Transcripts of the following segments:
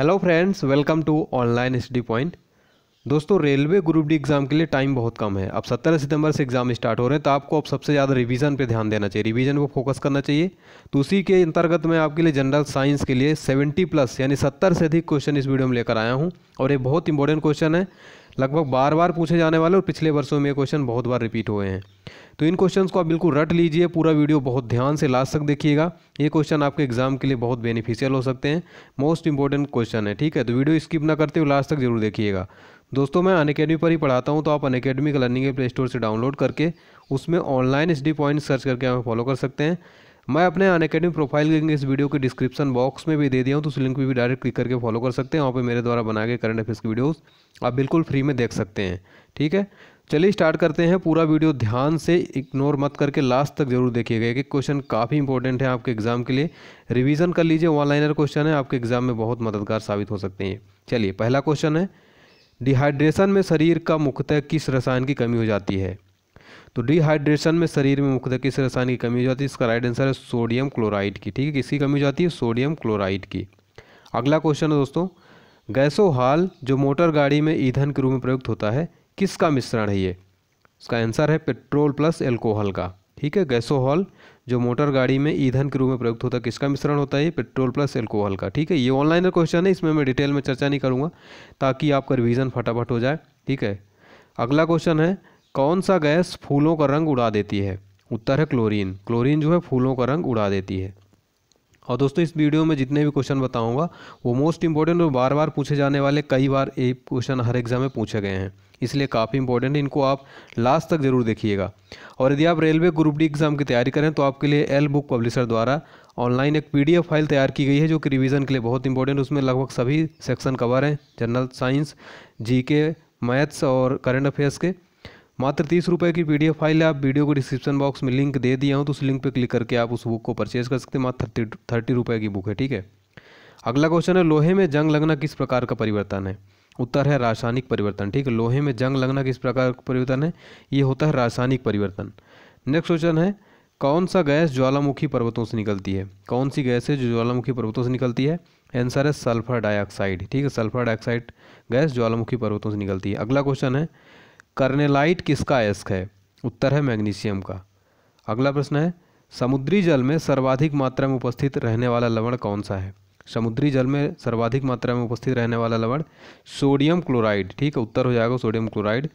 hello friends welcome to online sd point दोस्तों railway group D exam के लिए time बहुत कम है अब 17 सितंबर से एग्ज़ाम स्टार्ट हो रहे हैं तो आपको अब सबसे ज़्यादा रिवीजन पे ध्यान देना चाहिए रिवीजन को फोकस करना चाहिए तो उसी के अंतर्गत मैं आपके लिए जनरल साइंस के लिए 70 प्लस यानी 70 से अधिक क्वेश्चन इस वीडियो में लेकर आया हूँ और ये बहुत इंपॉर्टेंट क्वेश्चन है लगभग बार बार पूछे जाने वाले और पिछले वर्षों में ये क्वेश्चन बहुत बार रिपीट हुए हैं तो इन क्वेश्चन को आप बिल्कुल रट लीजिए पूरा वीडियो बहुत ध्यान से लास्ट तक देखिएगा ये क्वेश्चन आपके एग्जाम के लिए बहुत बेनिफिशियल हो सकते हैं मोस्ट इंपॉर्टेंट क्वेश्चन है ठीक है तो वीडियो स्किप ना करते हुए लास्ट तक जरूर देखिएगा दोस्तों मैं अन अकेडमी पर ही पढ़ाता हूँ तो आप अन अकेडमी का लर्निंग प्ले स्टोर से डाउनलोड करके उसमें ऑनलाइन एस पॉइंट सर्च करके हमें फॉलो कर सकते हैं मैं अपने अन अकेडमी प्रोफाइल लिंक इस वीडियो के डिस्क्रिप्शन बॉक्स में भी दे दिया हूँ तो उस लिंक पर भी डायरेक्ट क्लिक करके फॉलो कर सकते हैं वहाँ पर मेरे द्वारा बनाए गए करंट अफेयर्स की वीडियोज़ आप बिल्कुल फ्री में देख सकते हैं ठीक है चलिए स्टार्ट करते हैं पूरा वीडियो ध्यान से इग्नोर मत करके लास्ट तक जरूर देखिएगा एक क्वेश्चन काफ़ी इंपॉर्टेंट है आपके एग्जाम के लिए रिवीजन कर लीजिए वन लाइनर क्वेश्चन है आपके एग्जाम में बहुत मददगार साबित हो सकते हैं चलिए पहला क्वेश्चन है डिहाइड्रेशन में शरीर का मुख्यतः किस रसायन की कमी हो जाती है तो डिहाइड्रेशन में शरीर में मुख्यतः किस रसायन की कमी हो जाती है इसका राइट आंसर है सोडियम क्लोराइड की ठीक है किसकी कमी हो जाती है सोडियम क्लोराइड की अगला क्वेश्चन है दोस्तों हाल जो मोटर गाड़ी में ईंधन के रूप में प्रयुक्त होता है किसका मिश्रण है ये इसका आंसर है पेट्रोल प्लस एल्कोहल का ठीक है गैसोहॉल जो मोटर गाड़ी में ईंधन के रूप में प्रयुक्त होता है किसका मिश्रण होता है पेट्रोल प्लस एल्कोहल का ठीक है ये ऑनलाइन क्वेश्चन है इसमें मैं डिटेल में चर्चा नहीं करूँगा ताकि आपका रिविज़न फटाफट हो जाए ठीक है अगला क्वेश्चन है कौन सा गैस फूलों का रंग उड़ा देती है उत्तर है क्लोरीन क्लोरीन जो है फूलों का रंग उड़ा देती है और दोस्तों इस वीडियो में जितने भी क्वेश्चन बताऊंगा वो मोस्ट इंपॉर्टेंट और बार बार पूछे जाने वाले कई बार ये क्वेश्चन हर एग्जाम में पूछे गए हैं इसलिए काफ़ी इंपॉर्टेंट है इनको आप लास्ट तक ज़रूर देखिएगा और यदि आप रेलवे ग्रुप डी एग्ज़ाम की तैयारी करें तो आपके लिए एल बुक पब्लिशर द्वारा ऑनलाइन एक पीडीएफ फाइल तैयार की गई है जो कि रिविजन के लिए बहुत इंपॉर्टेंट उसमें लगभग सभी सेक्शन कवर हैं जनरल साइंस जी मैथ्स और करंट अफेयर्स के मात्र तीस रुपये की पीडीएफ फाइल है आप वीडियो को डिस्क्रिप्शन बॉक्स में लिंक दे दिया हूँ तो उस लिंक पर क्लिक करके आप उस बुक को परचेज कर सकते हैं मात्र थर्टी थर्टी रुपये की बुक है ठीक है अगला क्वेश्चन है लोहे में जंग लगना किस प्रकार का परिवर्तन है उत्तर है रासायनिक परिवर्तन ठीक है लोहे में जंग लगना किस प्रकार का परिवर्तन है ये होता है रासायनिक परिवर्तन नेक्स्ट क्वेश्चन है कौन सा गैस ज्वालामुखी पर्वतों से निकलती है कौन सी गैस है जो ज्वालामुखी पर्वतों से निकलती है आंसर है सल्फर डाइऑक्साइड ठीक है सल्फर डाइऑक्साइड गैस ज्वालामुखी पर्वतों से निकलती है अगला क्वेश्चन है कर्नेलाइट किसका अयस्क है उत्तर है मैग्नीशियम का अगला प्रश्न है समुद्री जल में सर्वाधिक मात्रा में उपस्थित रहने वाला लवण कौन सा है समुद्री जल में सर्वाधिक मात्रा में उपस्थित रहने वाला लवण सोडियम क्लोराइड ठीक है उत्तर हो जाएगा सोडियम क्लोराइड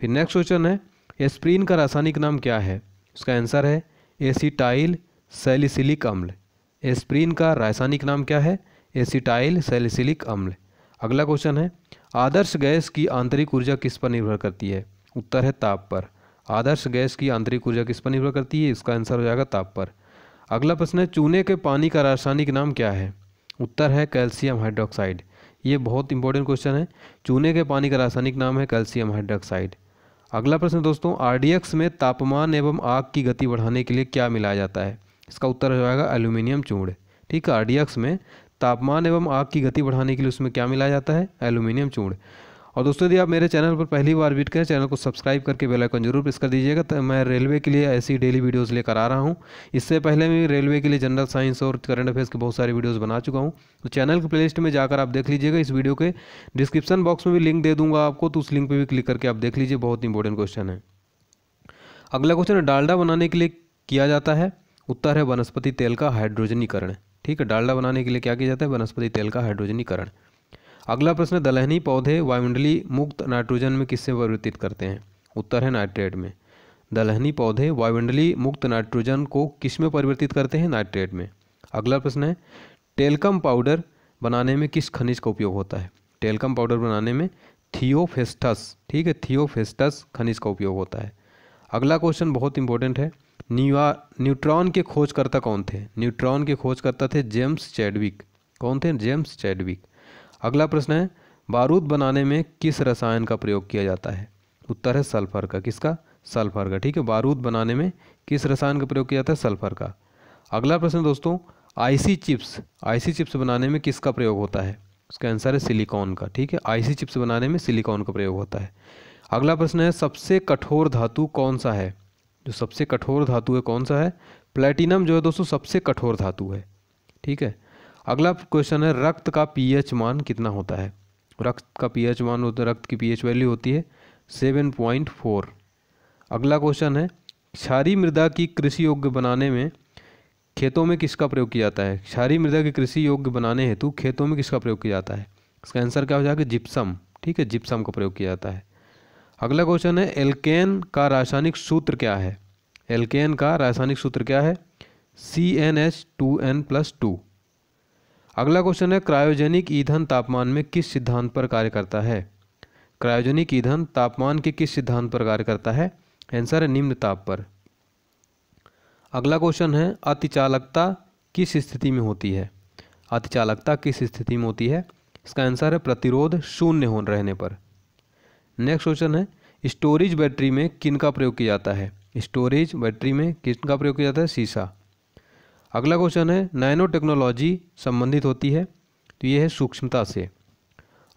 फिर नेक्स्ट क्वेश्चन है एस्प्रीन का रासायनिक नाम क्या है उसका आंसर है एसीटाइल सेलिसिलिक अम्ल एस्प्रीन का रासायनिक नाम क्या है एसीटाइल सेलिसिलिक अम्ल अगला क्वेश्चन है आदर्श गैस की आंतरिक ऊर्जा किस पर निर्भर करती है उत्तर है ताप पर आदर्श गैस की आंतरिक ऊर्जा किस पर निर्भर करती है इसका आंसर हो जाएगा ताप पर अगला प्रश्न है चूने के पानी का रासायनिक नाम क्या है उत्तर है कैल्शियम हाइड्रोक्साइड ये बहुत इंपॉर्टेंट क्वेश्चन है चूने के पानी का रासायनिक नाम है कैल्शियम हाइड्रोक्साइड अगला प्रश्न दोस्तों आरडीएक्स में तापमान एवं आग की गति बढ़ाने के लिए क्या मिलाया जाता है इसका उत्तर हो जाएगा एल्यूमिनियम चूड़ ठीक है आरडीएक्स में तापमान एवं आग की गति बढ़ाने के लिए उसमें क्या मिलाया जाता है एल्यूमिनियम चूड़ और दोस्तों यदि आप मेरे चैनल पर पहली बार विट करें चैनल को सब्सक्राइब करके बेल आइकन जरूर प्रेस कर दीजिएगा तो मैं रेलवे के लिए ऐसी डेली वीडियोज़ लेकर आ रहा हूँ इससे पहले मैं रेलवे के लिए जनरल साइंस और करंट अफेयर्स के बहुत सारी वीडियोज़ बना चुका हूँ तो चैनल की प्लेलिस्ट में जाकर आप देख लीजिएगा इस वीडियो के डिस्क्रिप्शन बॉक्स में भी लिंक दे दूँगा आपको तो उस लिंक पर भी क्लिक करके आप देख लीजिए बहुत इंपॉर्टेंट क्वेश्चन है अगला क्वेश्चन डालडा बनाने के लिए किया जाता है उत्तर है वनस्पति तेल का हाइड्रोजनीकरण ठीक है डालडा बनाने के लिए क्या किया जाता है वनस्पति तेल का हाइड्रोजनीकरण अगला प्रश्न दलहनी पौधे वायुमंडलीय मुक्त नाइट्रोजन में किससे परिवर्तित करते हैं उत्तर है नाइट्रेट में दलहनी पौधे वायुमंडलीय मुक्त नाइट्रोजन को किस में परिवर्तित करते हैं नाइट्रेट में अगला प्रश्न है टेलकम पाउडर बनाने में किस खनिज का उपयोग होता है टेलकम पाउडर बनाने में थियोफेस्टस ठीक है थियोफेस्टस खनिज का उपयोग होता है अगला क्वेश्चन बहुत इंपॉर्टेंट है न्यूआ न्यूट्रॉन के खोजकर्ता कौन थे न्यूट्रॉन के खोजकर्ता थे जेम्स चैडविक कौन थे जेम्स चैडविक अगला प्रश्न है बारूद बनाने में किस रसायन का प्रयोग किया जाता है उत्तर है सल्फर का किसका सल्फर का ठीक है बारूद बनाने में किस रसायन का प्रयोग किया जाता है सल्फर का अगला प्रश्न दोस्तों आईसी चिप्स आईसी चिप्स बनाने में किसका प्रयोग होता है उसका आंसर है सिलिकॉन का ठीक है आईसी चिप्स बनाने में सिलिकॉन का प्रयोग होता है अगला प्रश्न है सबसे कठोर धातु कौन सा है जो सबसे कठोर धातु है कौन सा है प्लेटिनम जो है दोस्तों सबसे कठोर धातु है ठीक है अगला क्वेश्चन है रक्त का पीएच मान कितना होता है रक्त का पीएच मान होता है रक्त की पीएच वैल्यू होती है सेवन पॉइंट फोर अगला क्वेश्चन है क्षारी मृदा की कृषि योग्य बनाने में खेतों में किसका प्रयोग किया जाता है क्षारी मृदा की कृषि योग्य बनाने हेतु खेतों में किसका प्रयोग किया जाता है इसका आंसर क्या हो जाएगा जिप्सम ठीक है जिप्सम का प्रयोग किया जाता है अगला क्वेश्चन है एल्केन का रासायनिक सूत्र क्या है एल्केन का रासायनिक सूत्र क्या है C N H two N plus two अगला क्वेश्चन है क्रायोजेनिक ईंधन तापमान में किस सिद्धांत पर कार्य करता है क्रायोजेनिक ईंधन तापमान के किस सिद्धांत पर कार्य करता है आंसर है निम्न ताप पर अगला क्वेश्चन है अतिचालकता किस स्थिति में होती है अतिचालकता किस स्थिति में होती है इसका आंसर है प्रतिरोध शून्य हो रहने पर नेक्स्ट क्वेश्चन है स्टोरेज बैटरी में किन का प्रयोग किया जाता है स्टोरेज बैटरी में किन का प्रयोग किया जाता है शीशा अगला क्वेश्चन है नैनो टेक्नोलॉजी संबंधित होती है तो ये है सूक्ष्मता से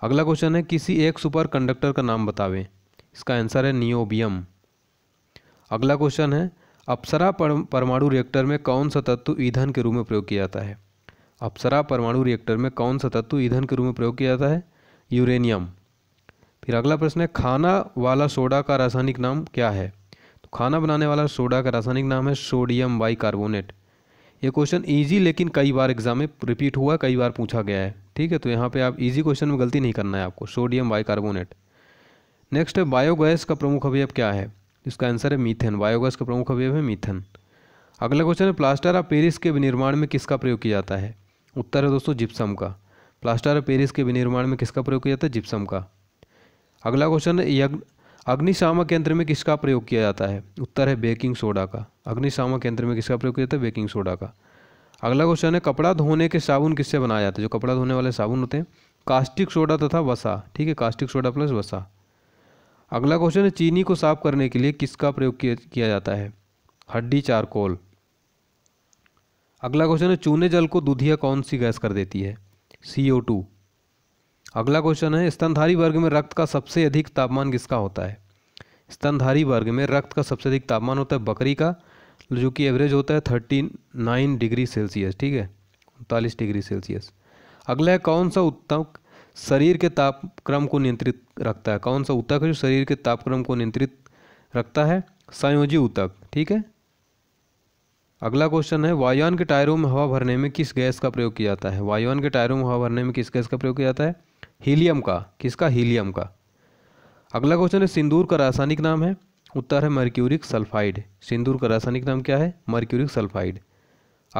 अगला क्वेश्चन है किसी एक सुपर कंडक्टर का नाम बतावें इसका आंसर है नियोबियम अगला क्वेश्चन है अप्सरा परमाणु रिएक्टर में कौन सा तत्व ईंधन के रूप में प्रयोग किया जाता है अप्सरा परमाणु रिएक्टर में कौन सा तत्व ईंधन के रूप में प्रयोग किया जाता है यूरेनियम फिर अगला प्रश्न है खाना वाला सोडा का रासायनिक नाम क्या है तो खाना बनाने वाला सोडा का रासायनिक नाम है सोडियम कार्बोनेट ये क्वेश्चन ईजी लेकिन कई बार एग्जाम में रिपीट हुआ कई बार पूछा गया है ठीक है तो यहाँ पे आप इजी क्वेश्चन में गलती नहीं करना है आपको सोडियम बाइकार्बोनेट नेक्स्ट है बायोगैस का प्रमुख अवयव क्या है इसका आंसर है मीथेन बायोगैस का प्रमुख अवयव है मीथेन अगला क्वेश्चन है प्लास्टर ऑफ पेरिस के विनिर्माण में किसका प्रयोग किया जाता है उत्तर है दोस्तों जिप्सम का प्लास्टर ऑफ पेरिस के विनिर्माण में किसका प्रयोग किया जाता है जिप्सम का अगला क्वेश्चन है यज्ञ अग्निशामक यंत्र में किसका प्रयोग किया जाता है उत्तर है बेकिंग सोडा का अग्निशामक यंत्र में किसका प्रयोग किया जाता है बेकिंग सोडा का अगला क्वेश्चन है कपड़ा धोने के साबुन किससे बनाया जाता है जो कपड़ा धोने वाले साबुन होते हैं कास्टिक सोडा तथा वसा ठीक है कास्टिक सोडा प्लस वसा अगला क्वेश्चन है चीनी को साफ करने के लिए किसका प्रयोग किया जाता है हड्डी चारकोल अगला क्वेश्चन है चूने जल को दुधिया कौन सी गैस कर देती है सी ओ टू अगला क्वेश्चन है स्तनधारी वर्ग में रक्त का सबसे अधिक तापमान किसका होता है स्तनधारी वर्ग में रक्त का सबसे अधिक तापमान होता है बकरी का जो कि एवरेज होता है थर्टी नाइन डिग्री सेल्सियस ठीक है उनतालीस डिग्री सेल्सियस अगला है कौन सा उत्तक शरीर के तापक्रम को नियंत्रित रखता है कौन सा उत्तक है जो शरीर के तापक्रम को नियंत्रित रखता है संयोजी उत्तक ठीक है अगला क्वेश्चन है वायुयान के टायरों में हवा भरने में किस गैस का प्रयोग किया जाता है वायुयान के टायरों में हवा भरने में किस गैस का प्रयोग किया जाता है हीलियम का किसका हीलियम का अगला क्वेश्चन है सिंदूर का रासायनिक नाम है उत्तर है मर्क्यूरिक सल्फाइड सिंदूर का रासायनिक नाम क्या है मर्क्यूरिक सल्फाइड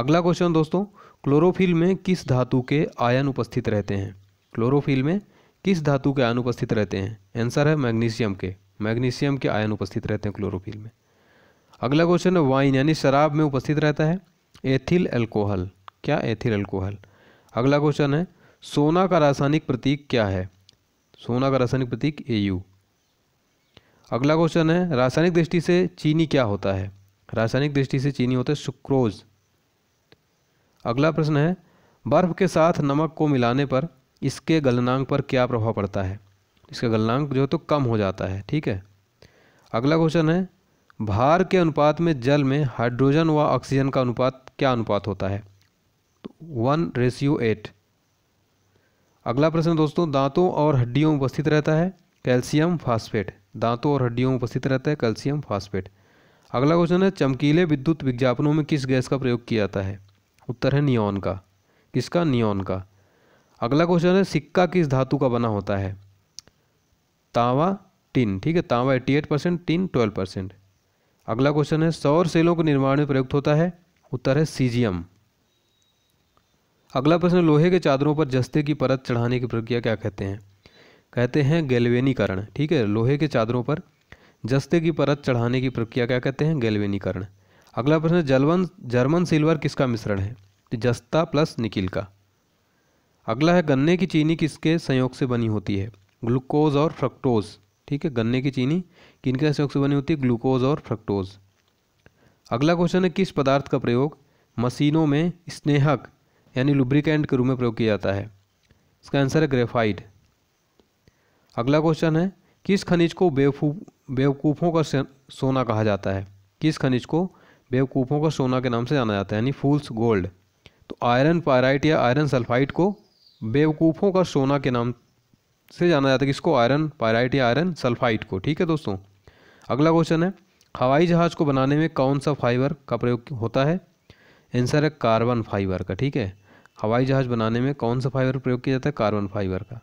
अगला क्वेश्चन दोस्तों क्लोरोफिल में किस धातु के आयन उपस्थित रहते हैं क्लोरोफिल में किस धातु के आयन उपस्थित रहते हैं आंसर है मैग्नीशियम के मैग्नीशियम के आयन उपस्थित रहते हैं क्लोरोफिल में अगला क्वेश्चन है वाइन यानी शराब में उपस्थित रहता है एथिल एल्कोहल क्या एथिल एल्कोहल अगला क्वेश्चन है सोना का रासायनिक प्रतीक क्या है सोना का रासायनिक प्रतीक यू अगला क्वेश्चन है रासायनिक दृष्टि से चीनी क्या होता है रासायनिक दृष्टि से चीनी होता है सुक्रोज अगला प्रश्न है बर्फ के साथ नमक को मिलाने पर इसके गलनांक पर क्या प्रभाव पड़ता है इसका गलनांक जो है तो कम हो जाता है ठीक है अगला क्वेश्चन है भार के अनुपात में जल में हाइड्रोजन व ऑक्सीजन का अनुपात क्या अनुपात होता है तो वन रेशियो एट अगला प्रश्न दोस्तों दांतों और हड्डियों में उपस्थित रहता है कैल्शियम फास्फेट दांतों और हड्डियों में उपस्थित रहता है कैल्शियम फास्फेट अगला क्वेश्चन है चमकीले विद्युत विज्ञापनों में किस गैस का प्रयोग किया जाता है उत्तर है नियोन का किसका नियोन का अगला क्वेश्चन है सिक्का किस धातु का बना होता है तावा टिन ठीक है तावा eighty eight percent tin twelve percent अगला क्वेश्चन है सौर सेलों के निर्माण में प्रयुक्त होता है उत्तर है सीजियम अगला प्रश्न लोहे के चादरों पर जस्ते की परत चढ़ाने की प्रक्रिया क्या कहते हैं कहते हैं गैल्वेनीकरण ठीक है लोहे के चादरों पर जस्ते की परत चढ़ाने की प्रक्रिया क्या कहते हैं गैल्वेनीकरण अगला प्रश्न जलवन जर्मन सिल्वर किसका मिश्रण है तो जस्ता प्लस निकिल का अगला है गन्ने की चीनी किसके संयोग से बनी होती है ग्लूकोज और फ्रक्टोज ठीक है गन्ने की चीनी किनके संयोग से बनी होती है ग्लूकोज और फ्रक्टोज अगला क्वेश्चन है किस पदार्थ का प्रयोग मशीनों में स्नेहक यानी लुब्रिकेंट के रूप में प्रयोग किया जाता है इसका आंसर है ग्रेफाइड अगला क्वेश्चन है किस खनिज को बेवकूफ बेवकूफ़ों का सोना कहा जाता है किस खनिज को बेवकूफ़ों का सोना के नाम से जाना जाता है यानी फूल्स गोल्ड तो आयरन पायराइट या आयरन सल्फाइड को बेवकूफ़ों का सोना के नाम से जाना जाता है किसको आयरन पायराइट या आयरन सल्फाइड को ठीक है दोस्तों अगला क्वेश्चन है हवाई जहाज़ को बनाने में कौन सा फाइबर का प्रयोग होता है आंसर है कार्बन फाइबर का ठीक है हवाई जहाज़ बनाने में कौन सा फाइबर प्रयोग किया जाता है कार्बन फाइबर का